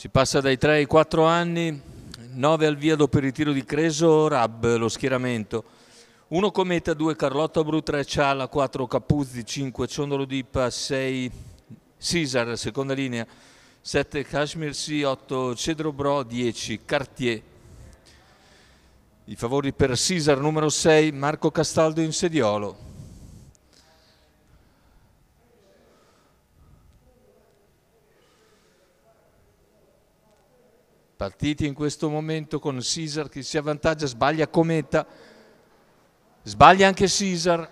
Si passa dai 3 ai 4 anni, 9 al via dopo il ritiro di Creso, Rab lo schieramento. 1 Cometa, 2 Carlotta Bru, 3 Ciala, 4 Capuzzi, 5 Ciondolo Dipa, 6 Cesar, seconda linea, 7 Kashmir Sea, 8 Cedro Bro, 10 Cartier. I favori per Cesar numero 6, Marco Castaldo in sediolo. partiti in questo momento con Cesar che si avvantaggia, sbaglia Cometa, sbaglia anche Cesar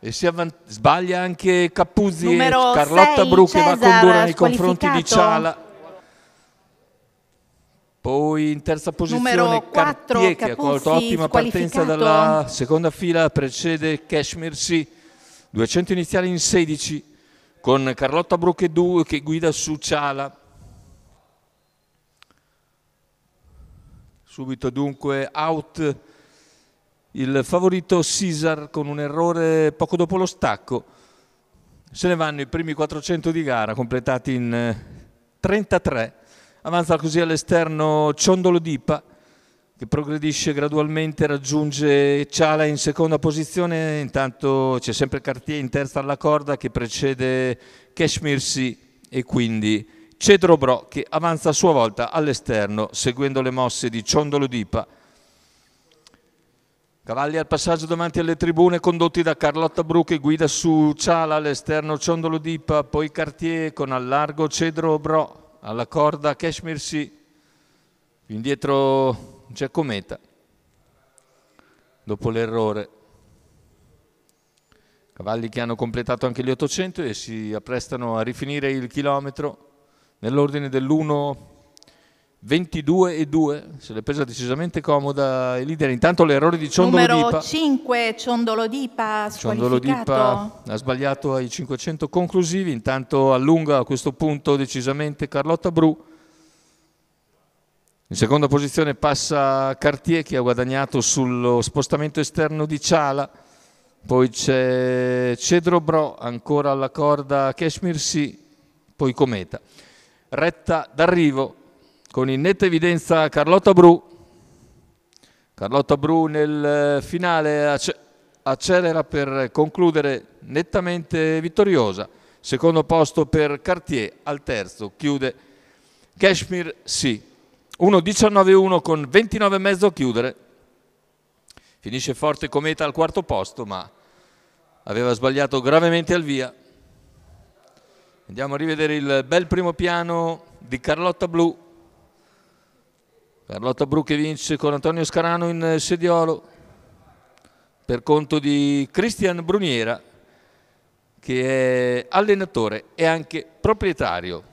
e si sbaglia anche Capuzzi Numero e Carlotta Bru che va a condurre nei confronti di Ciala. Poi in terza posizione 4, Cartier che ha colto ottima partenza dalla seconda fila, precede Kashmir Sì, 200 iniziali in 16 con Carlotta Bru che, che guida su Ciala. Subito dunque out il favorito Cesar con un errore poco dopo lo stacco. Se ne vanno i primi 400 di gara completati in 33. Eh, Avanza così all'esterno Ciondolo Dipa che progredisce gradualmente, raggiunge Ciala in seconda posizione, intanto c'è sempre Cartier in terza alla corda che precede Kashmirsi e quindi Cedro Bro che avanza a sua volta all'esterno seguendo le mosse di Ciondolo Dipa. Cavalli al passaggio davanti alle tribune condotti da Carlotta Bru che guida su Ciala all'esterno Ciondolo Dipa, poi Cartier con al largo Cedro Bro alla corda Kashmir Sì, indietro c'è Cometa dopo l'errore. Cavalli che hanno completato anche gli 800 e si apprestano a rifinire il chilometro nell'ordine dell'1 22 e 2, se l'è presa decisamente comoda il leader. Intanto l'errore di Ciondolodipa. Numero 5, Ciondolo Dipa ha sbagliato ai 500 conclusivi, intanto allunga a questo punto decisamente Carlotta Bru. In seconda posizione passa Cartier che ha guadagnato sullo spostamento esterno di Ciala. Poi c'è Cedro Bro, ancora alla corda Kashmir Sì, poi Cometa retta d'arrivo con in netta evidenza Carlotta Bru. Carlotta Bru nel eh, finale accelera per concludere nettamente vittoriosa. Secondo posto per Cartier, al terzo chiude Kashmir Sì. 1-19-1 con 29,5 a chiudere. Finisce forte Cometa al quarto posto, ma aveva sbagliato gravemente al via. Andiamo a rivedere il bel primo piano di Carlotta Blu. Carlotta Blu che vince con Antonio Scarano in sediolo per conto di Christian Bruniera che è allenatore e anche proprietario